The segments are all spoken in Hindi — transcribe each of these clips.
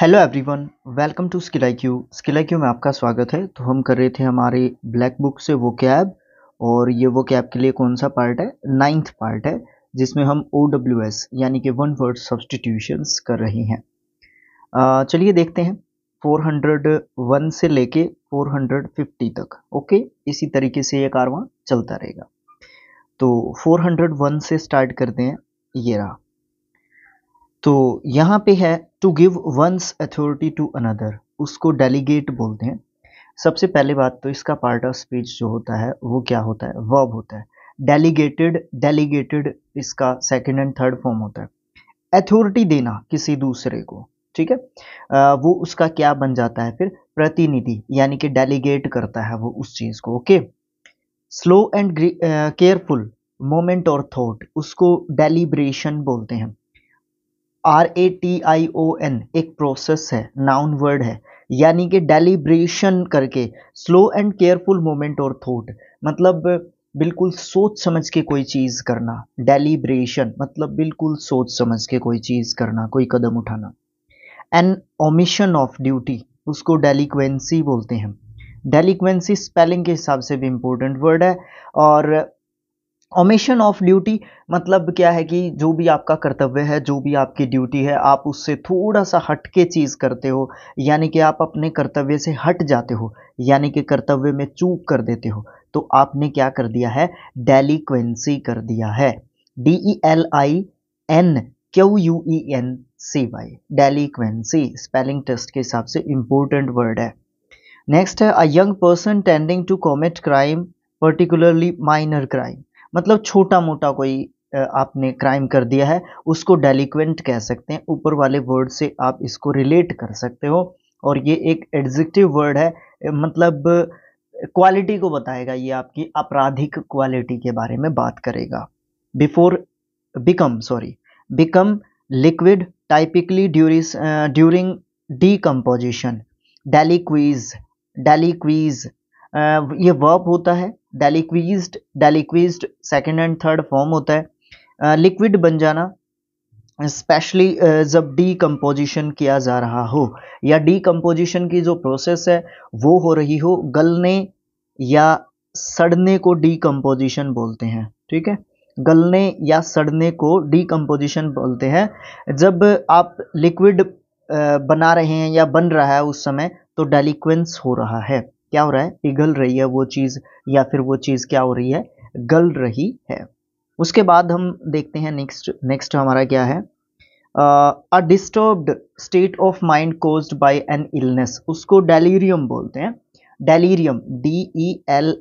Hello everyone welcome to skill I Q skill I Q में आपका स्वागत है तो हम कर रहे थे हमारे ब्लैक बुक से वो कैब और ये वो कैब के लिए कौन सा पार्ट है नाइन्थ पार्ट है जिसमें हम ओ डब्ल्यू एस यानी कि वन वर्ड सब्सटीट्यूशंस कर रहे हैं चलिए देखते हैं 401 से लेके 450 तक ओके इसी तरीके से ये कारवां चलता रहेगा तो 401 से स्टार्ट करते हैं ये रहा तो यहाँ पे है to give one's authority to another उसको डेलीगेट बोलते हैं सबसे पहले बात तो इसका पार्ट ऑफ स्पीच जो होता है वो क्या होता है वर्ब होता है डेलीगेटेड डेलीगेटेड इसका सेकेंड एंड थर्ड फॉर्म होता है अथॉरिटी देना किसी दूसरे को ठीक है आ, वो उसका क्या बन जाता है फिर प्रतिनिधि यानी कि डेलीगेट करता है वो उस चीज़ को okay slow and careful moment और थॉट उसको डेलीब्रेशन बोलते हैं R A T I O N एक प्रोसेस है नाउन वर्ड है यानी कि डेलीब्रेशन करके स्लो एंड केयरफुल मोमेंट और थॉट मतलब बिल्कुल सोच समझ के कोई चीज़ करना डेलीब्रेशन मतलब बिल्कुल सोच समझ के कोई चीज़ करना कोई कदम उठाना एन ओमिशन ऑफ ड्यूटी उसको डेलीक्वेंसी बोलते हैं डेलीक्वेंसी स्पेलिंग के हिसाब से भी इम्पोर्टेंट वर्ड है और ओमेशन ऑफ ड्यूटी मतलब क्या है कि जो भी आपका कर्तव्य है जो भी आपकी ड्यूटी है आप उससे थोड़ा सा हट के चीज़ करते हो यानी कि आप अपने कर्तव्य से हट जाते हो यानी कि कर्तव्य में चूक कर देते हो तो आपने क्या कर दिया है डेलीक्वेंसी कर दिया है D E L I N Q U E N C Y delinquency spelling test के हिसाब से इम्पोर्टेंट वर्ड है नेक्स्ट है a young person tending to commit crime particularly minor crime मतलब छोटा मोटा कोई आपने क्राइम कर दिया है उसको डेलीक्वेंट कह सकते हैं ऊपर वाले वर्ड से आप इसको रिलेट कर सकते हो और ये एक एडजेक्टिव वर्ड है मतलब क्वालिटी को बताएगा ये आपकी आपराधिक क्वालिटी के बारे में बात करेगा before become sorry become liquid typically during during decomposition deliquesce deliquesce ये वर्ब होता है deliquesce deliquesce second and third form होता है लिक्विड बन जाना स्पेशली जब डीकम्पोजिशन किया जा रहा हो या डीकम्पोजिशन की जो प्रोसेस है वो हो रही हो गलने या सड़ने को डीकम्पोजिशन बोलते हैं ठीक है गलने या सड़ने को डीकम्पोजिशन बोलते हैं जब आप लिक्विड बना रहे हैं या बन रहा है उस समय तो डेलिक्वेंस हो रहा है क्या हो रहा है पिघल रही है वो चीज़ या फिर वो चीज़ क्या हो रही है गल रही है उसके बाद हम देखते हैं नेक्स्ट नेक्स्ट हमारा क्या है a disturbed state of mind caused by an illness उसको डेलीरियम बोलते हैं delirium D E L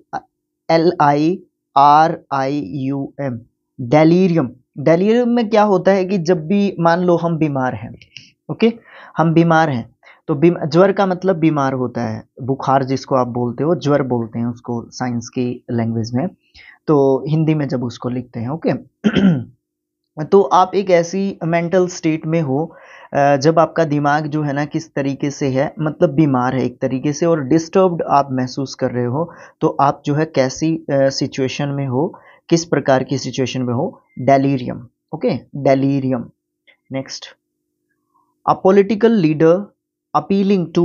L I R I U M delirium delirium में क्या होता है कि जब भी मान लो हम बीमार हैं ओके हम बीमार हैं तो ज्वर का मतलब बीमार होता है बुखार जिसको आप बोलते हो ज्वर बोलते हैं उसको साइंस की लैंग्वेज में तो हिंदी में जब उसको लिखते हैं ओके तो आप एक ऐसी मेंटल स्टेट में हो जब आपका दिमाग जो है ना किस तरीके से है मतलब बीमार है एक तरीके से और डिस्टर्ब्ड आप महसूस कर रहे हो तो आप जो है कैसी सिचुएशन में हो किस प्रकार की सिचुएशन में हो delirium okay delirium next a political leader appealing to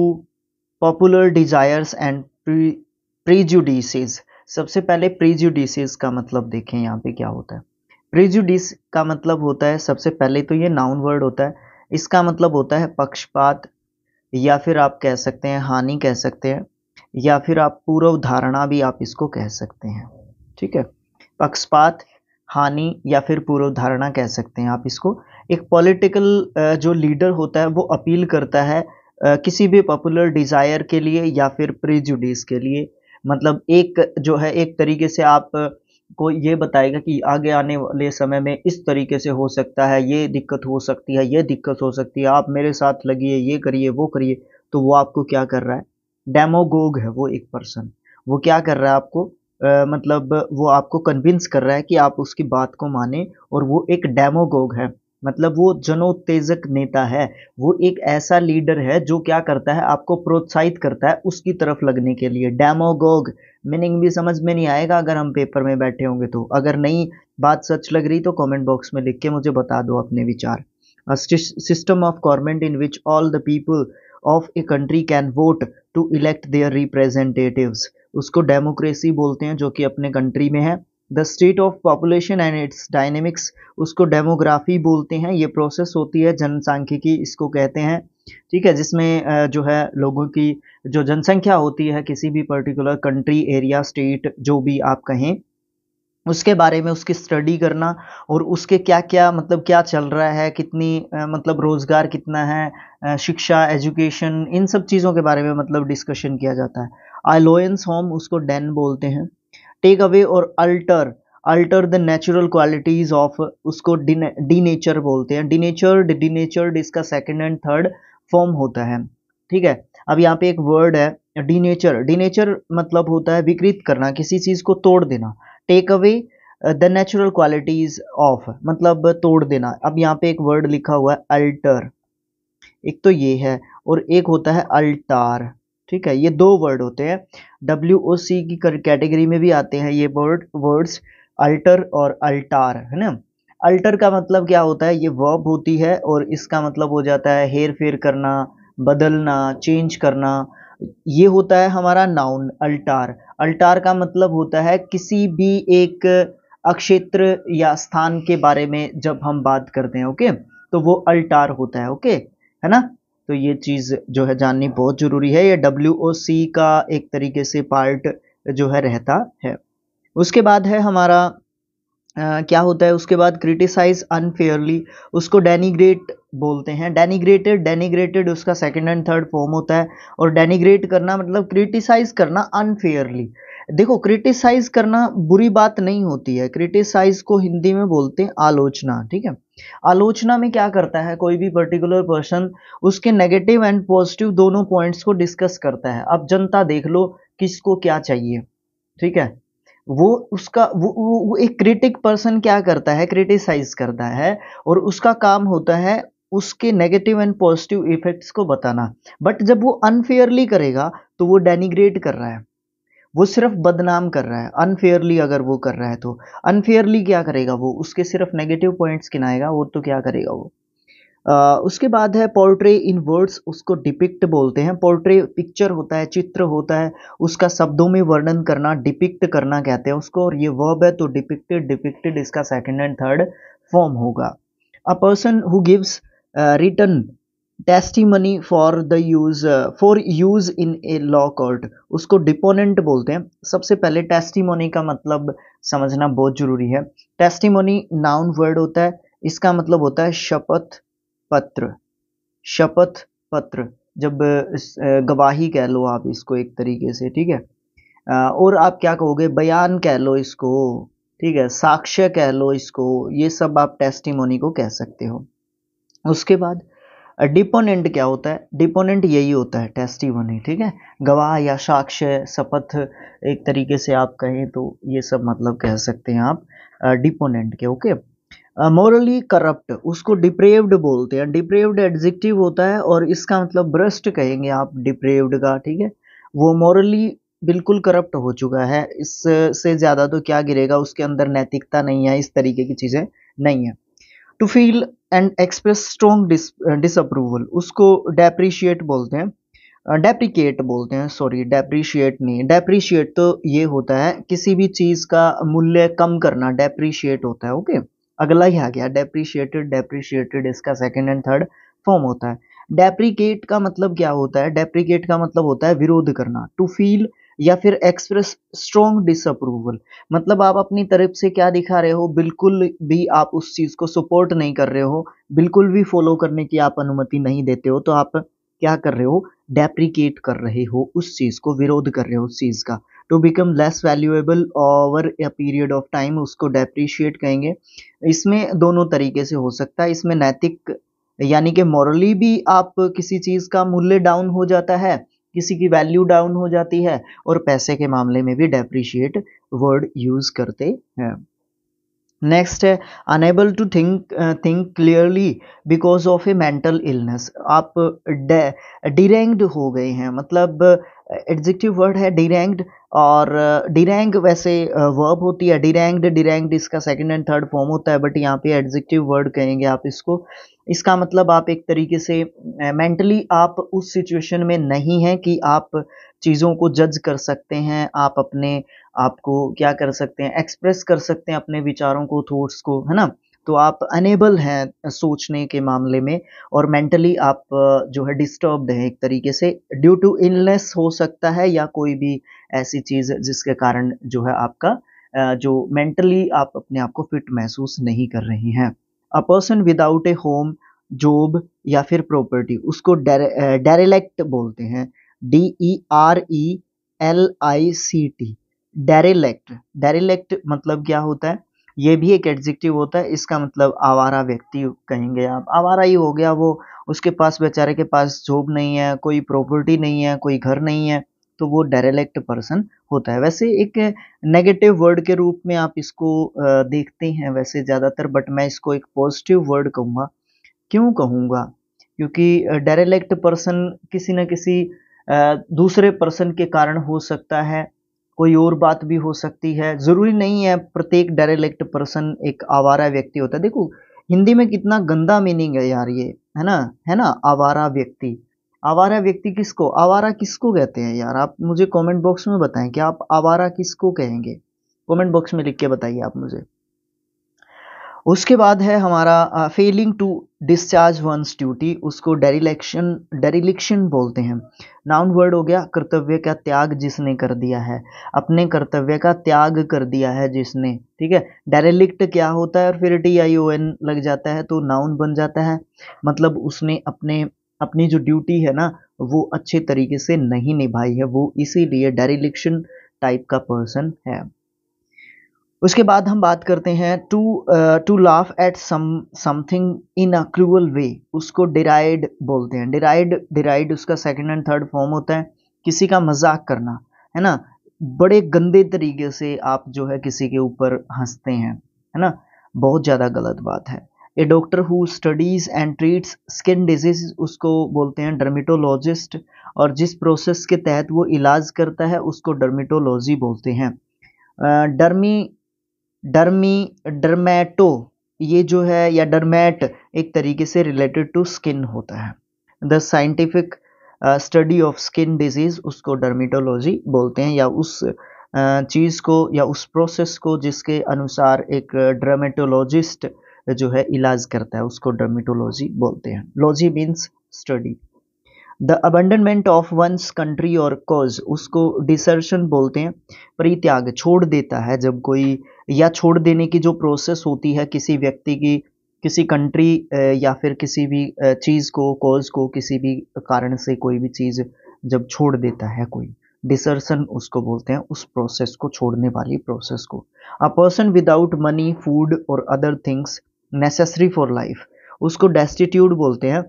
popular desires and prejudices सबसे पहले प्रीजुडिसेस का मतलब देखें यहाँ पे क्या होता है प्रीजुडिस का मतलब होता है सबसे पहले तो ये नाउन वर्ड होता है इसका मतलब होता है पक्षपात या फिर आप कह सकते हैं हानि कह सकते हैं या फिर आप पूर्व धारणा भी आप इसको कह सकते हैं ठीक है पक्षपात हानि या फिर पूर्व धारणा कह सकते हैं आप इसको एक पॉलिटिकल जो लीडर होता है वो अपील करता है किसी भी पॉपुलर डिज़ायर के लिए या फिर प्रिजुडिस के लिए मतलब एक जो है एक तरीके से आप को ये बताएगा कि आगे आने वाले समय में इस तरीके से हो सकता है ये दिक्कत हो सकती है ये दिक्कत हो सकती है आप मेरे साथ लगिए ये करिए वो करिए तो वो आपको क्या कर रहा है डेमोगोग है वो एक पर्सन वो क्या कर रहा है आपको आ, मतलब वो आपको कन्विंस कर रहा है कि आप उसकी बात को माने और वो एक डेमोगोग है मतलब वो जनोत्तेजक नेता है वो एक ऐसा लीडर है जो क्या करता है आपको प्रोत्साहित करता है उसकी तरफ लगने के लिए डेमोगोग मीनिंग भी समझ में नहीं आएगा अगर हम पेपर में बैठे होंगे तो अगर नहीं बात सच लग रही तो कमेंट बॉक्स में लिख के मुझे बता दो अपने विचार system of government in which all the people of a country can vote to elect their representative उसको डेमोक्रेसी बोलते हैं जो कि अपने कंट्री में है the state of population and its dynamics उसको डेमोग्राफी बोलते हैं ये प्रोसेस होती है जनसांख्यिकी इसको कहते हैं ठीक है जिसमें जो है लोगों की जो जनसंख्या होती है किसी भी पर्टिकुलर कंट्री एरिया स्टेट जो भी आप कहें उसके बारे में उसकी स्टडी करना और उसके क्या क्या मतलब क्या चल रहा है कितनी मतलब रोज़गार कितना है शिक्षा एजुकेशन इन सब चीज़ों के बारे में मतलब डिस्कशन किया जाता है आलोयंस होम उसको डेन बोलते हैं टेक अवे और alter alter the natural qualities of उसको डीनेचर बोलते हैं डीनेचर्ड डीनेचर्ड इसका सेकेंड एंड थर्ड फॉर्म होता है ठीक है अब यहाँ पे एक वर्ड है डीनेचर डीनेचर मतलब होता है विकृत करना किसी चीज़ को तोड़ देना take away the natural qualities of मतलब तोड़ देना अब यहाँ पे एक वर्ड लिखा हुआ है अल्टर एक तो ये है और एक होता है अल्टार ठीक है ये दो वर्ड होते हैं डब्ल्यू ओ सी की कैटेगरी में भी आते हैं ये वर्ड वर्ड्स अल्टर और अल्टार है ना अल्टर का मतलब क्या होता है ये वर्ब होती है और इसका मतलब हो जाता है हेर फेर करना बदलना चेंज करना ये होता है हमारा नाउन अल्टार अल्टार का मतलब होता है किसी भी एक अक्षेत्र या स्थान के बारे में जब हम बात करते हैं ओके तो वो अल्टार होता है ओके है ना तो ये चीज़ जो है जाननी बहुत ज़रूरी है ये डब्ल्यू का एक तरीके से पार्ट जो है रहता है उसके बाद है हमारा आ, क्या होता है उसके बाद क्रिटिसाइज अनफेयरली उसको डेनीग्रेट बोलते हैं डेनिग्रेटेड डेनीग्रेटेड उसका सेकेंड एंड थर्ड फॉर्म होता है और डेनिग्रेट करना मतलब क्रिटिसाइज करना अनफेयरली देखो क्रिटिसाइज करना बुरी बात नहीं होती है क्रिटिसाइज को हिंदी में बोलते हैं आलोचना ठीक है आलोचना में क्या करता है कोई भी पर्टिकुलर पर्सन उसके नेगेटिव एंड पॉजिटिव दोनों पॉइंट्स को डिस्कस करता है अब जनता देख लो किसको क्या चाहिए ठीक है वो उसका वो, वो, वो एक क्रिटिक पर्सन क्या करता है क्रिटिसाइज करता है और उसका काम होता है उसके नेगेटिव एंड पॉजिटिव इफेक्ट्स को बताना बट जब वो अनफेयरली करेगा तो वो डेनिग्रेट कर रहा है वो सिर्फ बदनाम कर रहा है अनफेयरली अगर वो कर रहा है तो अनफेयरली क्या करेगा वो उसके सिर्फ नेगेटिव पॉइंट्स गिनाएगा और तो क्या करेगा वो आ, उसके बाद है पोर्ट्रे इन वर्ड्स उसको डिपिक्ट बोलते हैं पोर्ट्रे पिक्चर होता है चित्र होता है उसका शब्दों में वर्णन करना डिपिक्ट करना कहते हैं उसको और ये वर्ब है तो डिपिक्टेड डिपिक्टेड इसका सेकेंड एंड थर्ड फॉर्म होगा a person who gives written testimony for the use for use in a law court उसको डिपोनेंट बोलते हैं सबसे पहले टेस्टिमोनी का मतलब समझना बहुत जरूरी है टेस्टिमोनी नाउन वर्ड होता है इसका मतलब होता है शपथ पत्र शपथ पत्र जब गवाही कह लो आप इसको एक तरीके से ठीक है और आप क्या कहोगे बयान कह लो इसको ठीक है साक्ष्य कह लो इसको ये सब आप टेस्टिमोनी को कह सकते हो उसके बाद डिपोनेंट क्या होता है डिपोनेंट यही होता है टेस्टी बने ठीक है गवाह या साक्ष्य शपथ एक तरीके से आप कहें तो ये सब मतलब कह सकते हैं आप डिपोनेंट के ओके मॉरली करप्ट उसको डिप्रेव्ड बोलते हैं डिप्रेव्ड एडजेक्टिव होता है और इसका मतलब ब्रस्ट कहेंगे आप डिप्रेव्ड का ठीक है वो मॉरली बिल्कुल करप्ट हो चुका है इससे ज़्यादा तो क्या गिरेगा उसके अंदर नैतिकता नहीं है इस तरीके की चीज़ें नहीं है to feel and express strong disapproval उसको डेप्रीशिएट बोलते हैं डेप्रिकेट uh, बोलते हैं सॉरी डेप्रीशिएट नहीं डेप्रीशिएट तो ये होता है किसी भी चीज़ का मूल्य कम करना डेप्रीशिएट होता है ओके okay? अगला ही आ गया डेप्रीशिएटेड डेप्रीशिएटेड इसका सेकेंड एंड थर्ड फॉर्म होता है डेप्रीकेट का मतलब क्या होता है डेप्रीकेट का मतलब होता है विरोध करना टू फील या फिर एक्सप्रेस स्ट्रॉन्ग डिसअप्रूवल मतलब आप अपनी तरफ से क्या दिखा रहे हो बिल्कुल भी आप उस चीज़ को सपोर्ट नहीं कर रहे हो बिल्कुल भी फॉलो करने की आप अनुमति नहीं देते हो तो आप क्या कर रहे हो डेप्रिकेट कर रहे हो उस चीज़ को विरोध कर रहे हो उस चीज़ का to become less valuable over a period of time उसको डेप्रिशिएट कहेंगे इसमें दोनों तरीके से हो सकता है इसमें नैतिक यानी कि मॉरली भी आप किसी चीज़ का मूल्य डाउन हो जाता है किसी की वैल्यू डाउन हो जाती है और पैसे के मामले में भी डेप्रिशिएट वर्ड यूज करते हैं नेक्स्ट है unable to think think clearly because of a mental illness आप डिरेंग्ड हो गए हैं मतलब एडजेक्टिव uh, वर्ड है डिरेंग्ड और डिरेंग uh, वैसे वर्ब uh, होती है डिरेंग्ड डिरेंग्ड इसका सेकंड एंड थर्ड फॉर्म होता है बट यहाँ पे एडजेक्टिव वर्ड कहेंगे आप इसको इसका मतलब आप एक तरीके से मेंटली आप उस सिचुएशन में नहीं हैं कि आप चीज़ों को जज कर सकते हैं आप अपने आप को क्या कर सकते हैं एक्सप्रेस कर सकते हैं अपने विचारों को थॉट्स को है ना तो आप अनेबल हैं सोचने के मामले में और मेंटली आप जो है डिस्टर्ब्ड हैं एक तरीके से ड्यू टू इलनेस हो सकता है या कोई भी ऐसी चीज़ जिसके कारण जो है आपका जो मेंटली आप अपने आप को फिट महसूस नहीं कर रहे हैं a person without a home job या फिर प्रॉपर्टी उसको डेरेलेक्ट बोलते हैं D E R E L I C T derelict derelict मतलब क्या होता है ये भी एक एडजेक्टिव होता है इसका मतलब आवारा व्यक्ति कहेंगे आप आवारा ही हो गया वो उसके पास बेचारे के पास जॉब नहीं है कोई प्रॉपर्टी नहीं है कोई घर नहीं है तो वो डायरेलेक्ट पर्सन होता है वैसे एक नेगेटिव वर्ड के रूप में आप इसको देखते हैं वैसे ज़्यादातर बट मैं इसको एक पॉजिटिव वर्ड कहूँगा क्यों कहूँगा क्योंकि डेरेलेक्ट पर्सन किसी न किसी दूसरे पर्सन के कारण हो सकता है कोई और बात भी हो सकती है ज़रूरी नहीं है प्रत्येक डायरेलेक्ट पर्सन एक आवारा व्यक्ति होता है देखो हिंदी में कितना गंदा मीनिंग है यार ये है ना है ना आवारा व्यक्ति आवारा व्यक्ति किसको आवारा किसको कहते हैं यार आप मुझे कमेंट बॉक्स में बताएं कि आप आवारा किसको कहेंगे कमेंट बॉक्स में लिख के बताइए आप मुझे उसके बाद है हमारा failing to discharge one's duty उसको डेरिलेक्शन डेरिलिक्शन बोलते हैं नाउन वर्ड हो गया कर्तव्य का त्याग जिसने कर दिया है अपने कर्तव्य का त्याग कर दिया है जिसने ठीक है डेरिलिक्ट क्या होता है और फिर टी आई ओ एन लग जाता है तो नाउन बन जाता है मतलब उसने अपने अपनी जो ड्यूटी है ना वो अच्छे तरीके से नहीं निभाई है वो इसीलिए डेरिलिक्शन टाइप का पर्सन है उसके बाद हम बात करते हैं to to laugh at some something in a cruel way उसको डिराइड बोलते हैं डिराइड डिराइड उसका सेकंड एंड थर्ड फॉर्म होता है किसी का मजाक करना है ना बड़े गंदे तरीके से आप जो है किसी के ऊपर हंसते हैं है ना बहुत ज़्यादा गलत बात है a doctor who studies and treats skin disease उसको बोलते हैं डर्मेटोलॉजिस्ट और जिस प्रोसेस के तहत वो इलाज करता है उसको डर्मेटोलॉजी बोलते हैं डर्मी डर्मी डर्मेटो ये जो है या डर्मेट एक तरीके से रिलेटेड टू स्किन होता है the scientific study of skin disease उसको डर्मेटोलॉजी बोलते हैं या उस चीज़ को या उस प्रोसेस को जिसके अनुसार एक डर्मेटोलॉजिस्ट uh, जो है इलाज करता है उसको डर्मिटोलॉजी बोलते हैं logy means study the abandonment of one's country और कॉज उसको डिसर्शन बोलते हैं परित्याग छोड़ देता है जब कोई या छोड़ देने की जो प्रोसेस होती है किसी व्यक्ति की किसी कंट्री या फिर किसी भी चीज़ को कॉज को किसी भी कारण से कोई भी चीज़ जब छोड़ देता है कोई डिसर्सन उसको बोलते हैं उस प्रोसेस को छोड़ने वाली प्रोसेस को a person without money food और other things necessary for life उसको डेस्टिट्यूट बोलते हैं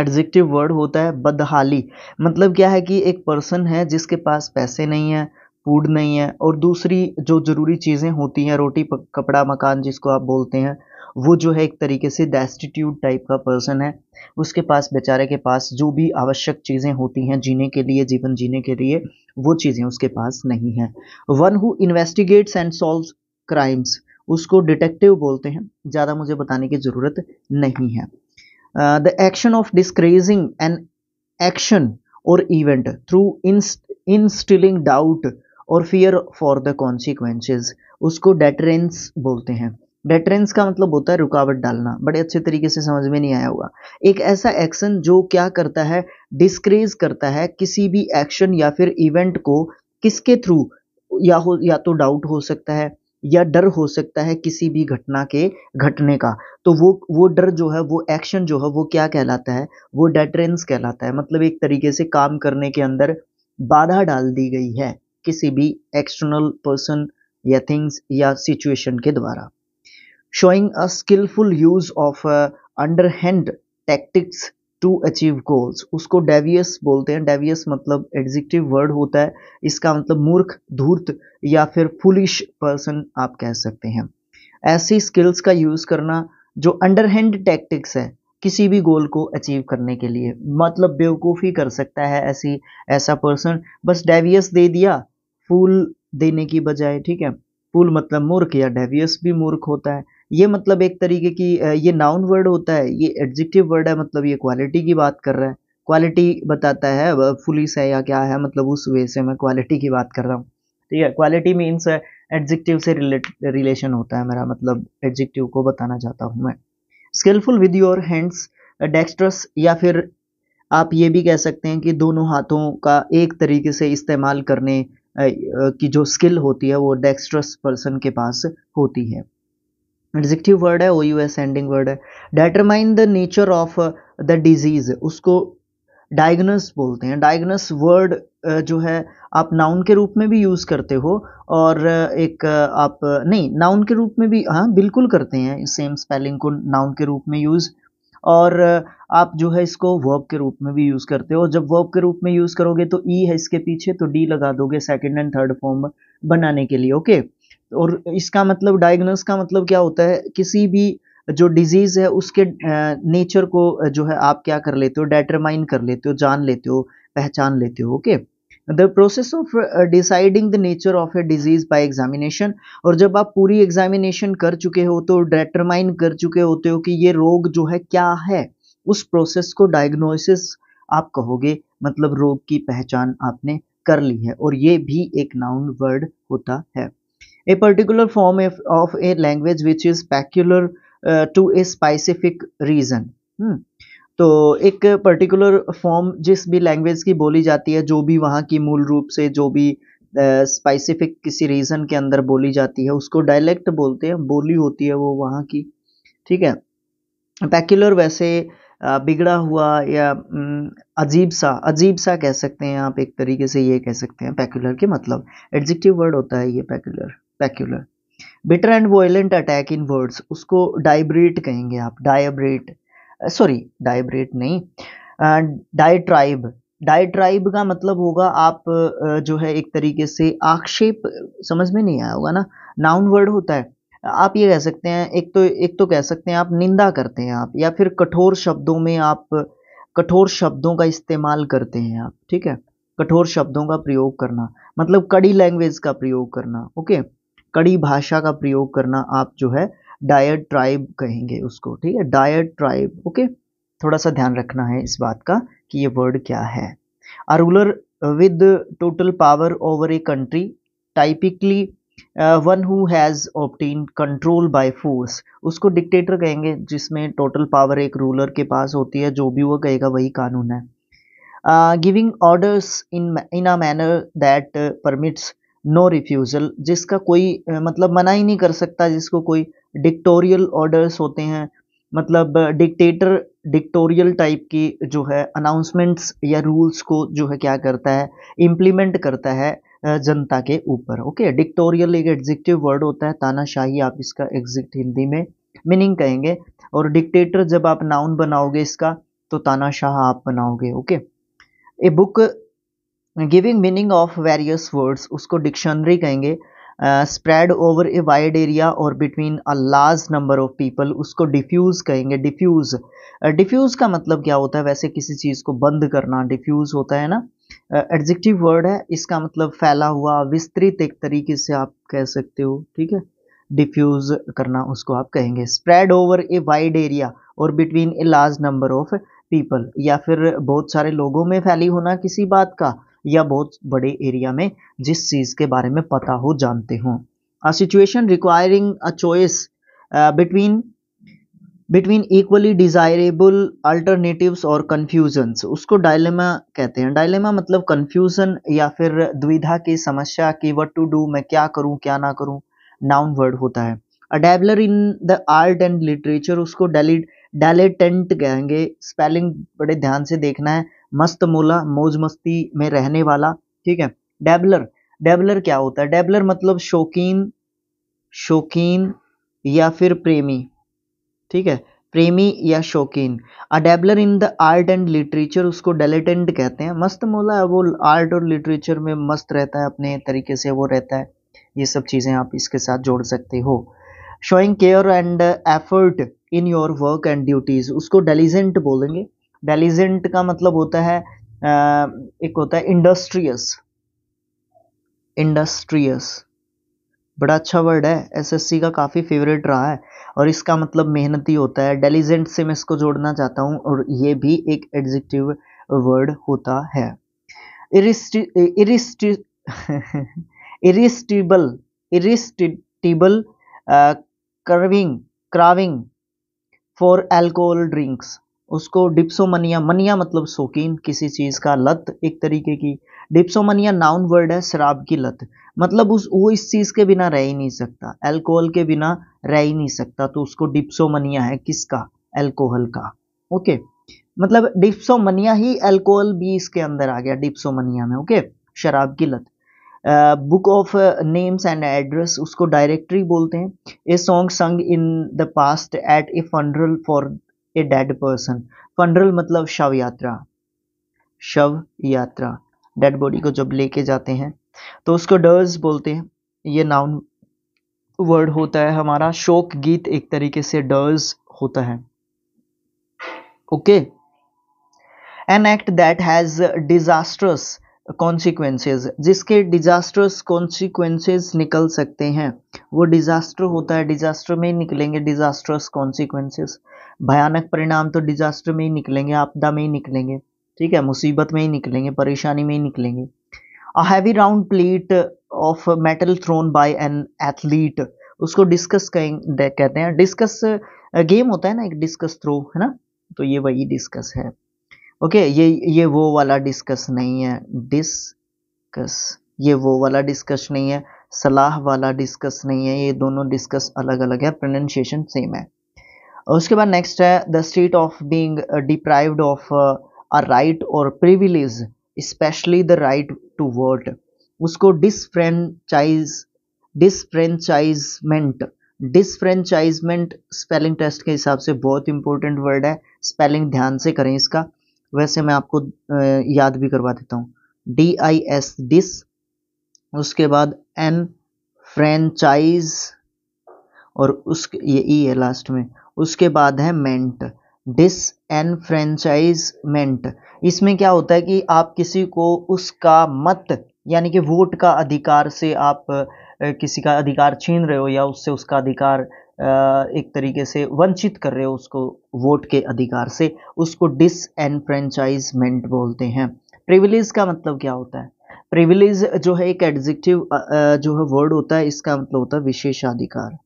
एडजेक्टिव वर्ड होता है बदहाली मतलब क्या है कि एक पर्सन है जिसके पास पैसे नहीं है फूड नहीं है और दूसरी जो ज़रूरी चीज़ें होती हैं रोटी कपड़ा मकान जिसको आप बोलते हैं वो जो है एक तरीके से डेस्टिट्यूट टाइप का पर्सन है उसके पास बेचारे के पास जो भी आवश्यक चीज़ें होती हैं जीने के लिए जीवन जीने के लिए वो चीज़ें उसके पास नहीं हैं one who investigates and solve crimes उसको डिटेक्टिव बोलते हैं ज़्यादा मुझे बताने की ज़रूरत नहीं है the action of discouraging an action और इवेंट थ्रू इंस्टिलिंग डाउट और फियर फॉर द कॉन्सिक्वेंसेज उसको डेटरेंस बोलते हैं डेटरेंस का मतलब होता है रुकावट डालना बड़े अच्छे तरीके से समझ में नहीं आया हुआ एक ऐसा एक्शन जो क्या करता है डिस्क्रेज करता है किसी भी एक्शन या फिर इवेंट को किसके थ्रू या हो या तो डाउट हो सकता है या डर हो सकता है किसी भी घटना के घटने का तो वो वो डर जो है वो एक्शन जो है वो क्या कहलाता है वो डेटरेंस कहलाता है मतलब एक तरीके से काम करने के अंदर बाधा डाल दी गई है किसी भी एक्सटर्नल पर्सन या थिंग्स या सिचुएशन के द्वारा showing a skillful use of under hand tactics to achieve goals उसको डेवियस बोलते हैं डेवियस मतलब एग्जिक्टिव वर्ड होता है इसका मतलब मूर्ख धूर्त या फिर फुलिश पर्सन आप कह सकते हैं ऐसी स्किल्स का यूज़ करना जो अंडरहैंड टैक्टिक्स है किसी भी गोल को अचीव करने के लिए मतलब बेवकूफ़ी कर सकता है ऐसी ऐसा पर्सन बस डेवियस दे दिया फूल देने की बजाय ठीक है फूल मतलब मूर्ख या डेवियस भी मूर्ख होता है ये मतलब एक तरीके की ये नाउन वर्ड होता है ये एडजेक्टिव वर्ड है मतलब ये क्वालिटी की बात कर रहा है क्वालिटी बताता है फुलिस है या क्या है मतलब उस वे से मैं क्वालिटी की बात कर रहा हूँ ठीक है क्वालिटी मीन्स एडजेक्टिव से रिलेशन होता है मेरा मतलब एडजेक्टिव को बताना चाहता हूँ मैं skillful with your hands dexterous या फिर आप ये भी कह सकते हैं कि दोनों हाथों का एक तरीके से इस्तेमाल करने की जो स्किल होती है वो डेक्स्ट्रस पर्सन के पास होती है एडजेक्टिव वर्ड है O U S ending word है determine the nature of the disease उसको डायग्नोस बोलते हैं डायग्नोस वर्ड uh, जो है आप नाउन के रूप में भी यूज़ करते हो और uh, एक uh, आप नहीं नाउन के रूप में भी हाँ बिल्कुल करते हैं सेम स्पेलिंग को नाउन के रूप में यूज़ और आप जो है इसको वर्ब के रूप में भी यूज़ करते हो जब वर्ब के रूप में यूज़ करोगे तो ई e है इसके पीछे तो डी लगा दोगे सेकेंड एंड थर्ड फॉर्म बनाने के लिए ओके okay? और इसका मतलब डायग्नोस का मतलब क्या होता है किसी भी जो डिजीज है उसके नेचर को जो है आप क्या कर लेते हो डेटरमाइन कर लेते हो जान लेते हो पहचान लेते हो okay the process of deciding the nature of a disease by examination और जब आप पूरी एग्जामिनेशन कर चुके हो तो डेटरमाइन कर चुके होते हो कि ये रोग जो है क्या है उस प्रोसेस को डायग्नोसिस आप कहोगे मतलब रोग की पहचान आपने कर ली है और ये भी एक नाउन वर्ड होता है a particular form of, of a language which is peculiar uh, to a specific region hmm. तो एक पर्टिकुलर फॉर्म जिस भी लैंग्वेज की बोली जाती है जो भी वहाँ की मूल रूप से जो भी स्पेसिफिक uh, किसी रीजन के अंदर बोली जाती है उसको डायलेक्ट बोलते हैं बोली होती है वो वहाँ की ठीक है पैक्युलर वैसे uh, बिगड़ा हुआ या mm, अजीब सा अजीब सा कह सकते हैं आप एक तरीके से ये कह सकते हैं पैक्युलर के मतलब एडजेक्टिव वर्ड होता है ये peculiar specular bitter and violent attack in words उसको डाइब्रेट कहेंगे आप डायब्रेट सॉरी डायब्रेट नहीं डाइट्राइब डाइट्राइब का मतलब होगा आप uh, जो है एक तरीके से आक्षेप समझ में नहीं आया होगा ना नाउन वर्ड होता है आप ये कह सकते हैं एक तो एक तो कह सकते हैं आप निंदा करते हैं आप या फिर कठोर शब्दों में आप कठोर शब्दों का इस्तेमाल करते हैं आप ठीक है कठोर शब्दों का प्रयोग करना मतलब कड़ी लैंग्वेज का प्रयोग करना ओके okay? कड़ी भाषा का प्रयोग करना आप जो है डायर ट्राइब कहेंगे उसको ठीक है डायर ट्राइब ओके थोड़ा सा ध्यान रखना है इस बात का कि ये वर्ड क्या है a ruler with total power over a country typically one who has obtained control by force उसको डिक्टेटर कहेंगे जिसमें टोटल पावर एक रूलर के पास होती है जो भी वो कहेगा वही कानून है giving orders in in a manner that permits no refusal जिसका कोई मतलब मना ही नहीं कर सकता जिसको कोई डिक्टोरियल ऑर्डर्स होते हैं मतलब डिक्टेटर डिक्टोरियल टाइप की जो है अनाउंसमेंट्स या रूल्स को जो है क्या करता है इम्प्लीमेंट करता है जनता के ऊपर ओके डिक्टोरियल एक एग्जिक्टिव वर्ड होता है तानाशाही आप इसका एग्जिक्ट हिंदी में मीनिंग कहेंगे और डिक्टेटर जब आप नाउन बनाओगे इसका तो तानाशाह आप बनाओगे okay a book giving meaning of various words उसको डिक्शनरी कहेंगे spread over a wide area और between a large number of people उसको डिफ्यूज़ कहेंगे डिफ्यूज़ डिफ्यूज़ का मतलब क्या होता है वैसे किसी चीज़ को बंद करना डिफ्यूज़ होता है ना एडजेक्टिव uh, वर्ड है इसका मतलब फैला हुआ विस्तृत एक तरीके से आप कह सकते हो ठीक है डिफ्यूज़ करना उसको आप कहेंगे spread over a wide area और between a large number of people या फिर बहुत सारे लोगों में फैली होना किसी बात का या बहुत बड़े एरिया में जिस चीज़ के बारे में पता हो जानते हों a situation requiring a choice between between equally desirable alternatives और कन्फ्यूजन्स उसको डायलेमा कहते हैं डायलेमा मतलब कन्फ्यूज़न या फिर द्विधा की समस्या की वट टू डू मैं क्या करूँ क्या ना करूं नाउन वर्ड होता है a dabbler in the art and literature उसको डेली डेलेटेंट कहेंगे स्पेलिंग बड़े ध्यान से देखना है मस्त मोला मौज मस्ती में रहने वाला ठीक है डेबलर डेबलर क्या होता है डेबलर मतलब शौकीन शौकीन या फिर प्रेमी ठीक है प्रेमी या शौकीन a dabbler in the art and literature उसको डेलेटेंट कहते हैं मस्त मोला वो आर्ट और लिटरेचर में मस्त रहता है अपने तरीके से वो रहता है ये सब चीज़ें आप इसके साथ जोड़ सकते हो showing care and effort in your work and duties उसको डेलीजेंट बोलेंगे डेलीजेंट का मतलब होता है एक होता है इंडस्ट्रियस इंडस्ट्रियस बड़ा अच्छा वर्ड है एसएससी का काफ़ी फेवरेट रहा है और इसका मतलब मेहनती होता है डेलीजेंट से मैं इसको जोड़ना चाहता हूँ और ये भी एक एडजेक्टिव वर्ड होता है irresistible irresistible curving craving for alcohol drinks उसको डिप्सोमनिया मनिया मतलब शौकीन किसी चीज़ का लत एक तरीके की डिप्सोमनिया नाउन वर्ड है शराब की लत मतलब उस वो इस चीज़ के बिना रह ही नहीं सकता अल्कोहल के बिना रह ही नहीं सकता तो उसको डिप्सोमनिया है किसका अल्कोहल का ओके मतलब डिप्सोमनिया ही अल्कोहल भी इसके अंदर आ गया डिप्सोमनिया में ओके शराब की लत book of names and address उसको डायरेक्टरी बोलते हैं a song sung in the past at a funeral for a dead person funeral मतलब शव यात्रा शव यात्रा डेड बॉडी को जब लेके जाते हैं तो उसको डर्स बोलते हैं ये नाउन वर्ड होता है हमारा शोक गीत एक तरीके से डर्स होता है okay an act that has disastrous consequences जिसके डिज़ास्टर्स कॉन्सिक्वेंसेज निकल सकते हैं वो डिज़ास्टर होता है डिज़ास्टर में ही निकलेंगे डिज़ास्टर्स कॉन्सिक्वेंसेज भयानक परिणाम तो डिज़ास्टर में ही निकलेंगे आपदा में ही निकलेंगे ठीक है मुसीबत में ही निकलेंगे परेशानी में ही निकलेंगे a heavy round plate of metal thrown by an athlete उसको डिस्कस कहते हैं डिस्कस गेम होता है ना एक डिस्कस थ्रो है ना तो ये वही डिस्कस है ओके ये ये वो वाला डिस्कस नहीं है डिस्कस ये वो वाला डिस्कस नहीं है सलाह वाला डिस्कस नहीं है ये दोनों डिस्कस अलग अलग है प्रोनाउंसिएशन सेम है उसके बाद नेक्स्ट है the state of being deprived of a right और privilege especially the right to vote उसको डिसफ्रेंचाइज डिसफ्रेंचाइजमेंट डिसफ्रेंचाइजमेंट स्पेलिंग टेस्ट के हिसाब से बहुत इंपॉर्टेंट वर्ड है स्पेलिंग ध्यान से करें इसका वैसे मैं आपको याद भी करवा देता हूँ डी आई एस डिस उसके बाद एन फ्रेंचाइज और उस ये ई e है लास्ट में उसके बाद है मेंट डिस एन मेंट इसमें क्या होता है कि आप किसी को उसका मत यानी कि वोट का अधिकार से आप किसी का अधिकार छीन रहे हो या उससे उसका अधिकार एक तरीके से वंचित कर रहे हो उसको वोट के अधिकार से उसको डिसएनफ्रेंचाइजमेंट बोलते हैं प्रिविलेज का मतलब क्या होता है प्रिविलेज जो है एक एडजेक्टिव जो है वर्ड होता है इसका मतलब होता है विशेषाधिकार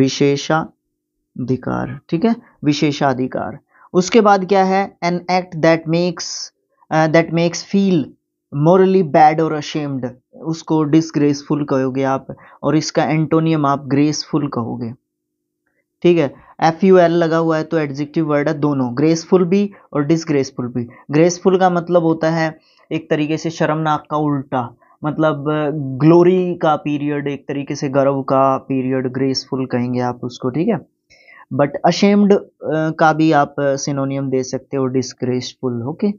विशेषाधिकार ठीक है विशेषाधिकार उसके बाद क्या है an act that makes that makes feel morally bad और अशेम्ड उसको डिसग्रेसफुल कहोगे आप और इसका एंटोनियम आप ग्रेसफुल कहोगे ठीक है एफ यू एल लगा हुआ है तो एडजेक्टिव वर्ड है दोनों ग्रेसफुल भी और डिसग्रेसफुल भी ग्रेसफुल का मतलब होता है एक तरीके से शर्मनाक का उल्टा मतलब ग्लोरी का पीरियड एक तरीके से गर्व का पीरियड ग्रेसफुल कहेंगे आप उसको ठीक है बट अशेम्ड का भी आप सिनोनियम दे सकते हो डिसग्रेसफुल ओके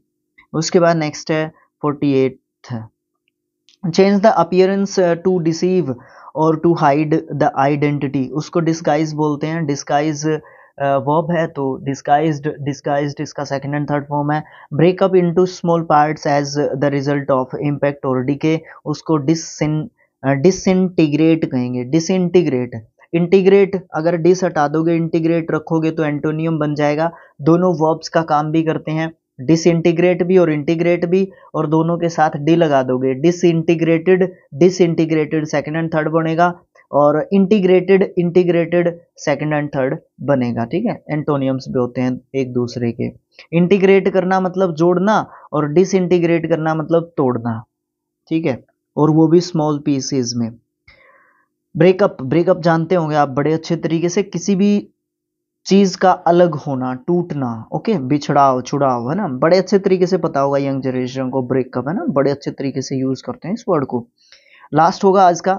उसके बाद नेक्स्ट है forty change the appearance to deceive और टू हाइड द आइडेंटिटी उसको डिस्गाइज बोलते हैं डिस्गाइज वर्ब uh, है तो डिस्गाइज्ड डिस्गाइज्ड इसका सेकंड एंड थर्ड फॉर्म है breakup into small parts as the result of impact और डीके उसको डिसिन डिसइंटीग्रेट uh, कहेंगे डिसइंटीग्रेट इंटीग्रेट अगर डिस हटा दोगे इंटीग्रेट रखोगे तो एंटोनियम बन जाएगा दोनों वर्ब्स का काम भी करते हैं डिसइंटीग्रेट भी और इंटीग्रेट भी और दोनों के साथ डी लगा दोगे disintegrated disintegrated second and third बनेगा और integrated integrated second and third बनेगा ठीक है एंटोनियम्स भी होते हैं एक दूसरे के इंटीग्रेट करना मतलब जोड़ना और डिसइंटीग्रेट करना मतलब तोड़ना ठीक है और वो भी स्मॉल पीसीज में ब्रेकअप ब्रेकअप जानते होंगे आप बड़े अच्छे तरीके से किसी भी चीज का अलग होना टूटना ओके बिछड़ाव छुड़ाव है ना बड़े अच्छे तरीके से पता होगा यंग जनरेशन को ब्रेकअप है ना बड़े अच्छे तरीके से यूज करते हैं इस वर्ड को लास्ट होगा आज का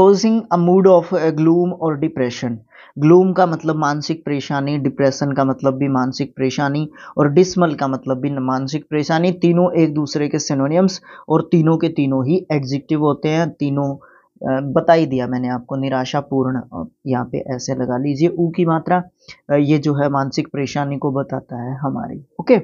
causing a mood of gloom और डिप्रेशन ग्लूम का मतलब मानसिक परेशानी डिप्रेशन का मतलब भी मानसिक परेशानी और डिस्मल का मतलब भी मानसिक परेशानी तीनों एक दूसरे के सिनोनियम्स और तीनों के तीनों ही एग्जिक्टिव होते हैं तीनों बता ही दिया मैंने आपको निराशापूर्ण यहाँ पे ऐसे लगा लीजिए ऊ की मात्रा ये जो है मानसिक परेशानी को बताता है हमारी ओके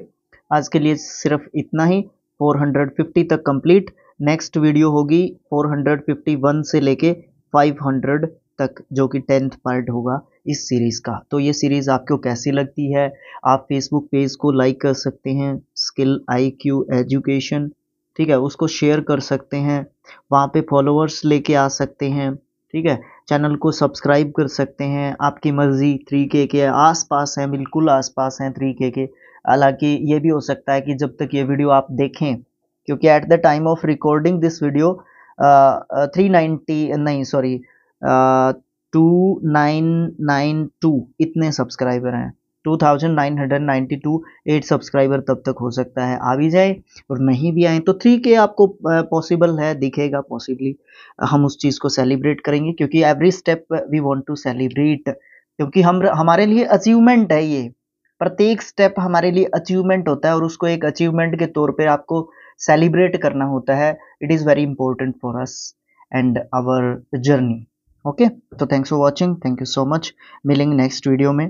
आज के लिए सिर्फ इतना ही 450 तक कंप्लीट नेक्स्ट वीडियो होगी 451 से लेके 500 तक जो कि टेंथ पार्ट होगा इस सीरीज़ का तो ये सीरीज़ आपको कैसी लगती है आप फेसबुक पेज को लाइक कर सकते हैं स्किल आई क्यू एजुकेशन ठीक है उसको शेयर कर सकते हैं वहाँ पे फॉलोअर्स लेके आ सकते हैं ठीक है चैनल को सब्सक्राइब कर सकते हैं आपकी मर्ज़ी थ्री के के आस पास हैं बिल्कुल आस पास हैं थ्री के के हालांकि ये भी हो सकता है कि जब तक ये वीडियो आप देखें क्योंकि at the time of recording this video three ninety नहीं sorry two nine nine two इतने सब्सक्राइबर हैं 2,992 एट सब्सक्राइबर तब तक हो सकता है आ भी जाए और नहीं भी आए तो थ्री के आपको पॉसिबल है दिखेगा पॉसिबली हम उस चीज़ को सेलिब्रेट करेंगे क्योंकि every step we want to celebrate क्योंकि हम हमारे लिए अचीवमेंट है ये प्रत्येक स्टेप हमारे लिए अचीवमेंट होता है और उसको एक अचीवमेंट के तौर पर आपको सेलिब्रेट करना होता है it is very important for us and our journey okay तो thanks for watching thank you so much मिलेंगे नेक्स्ट वीडियो में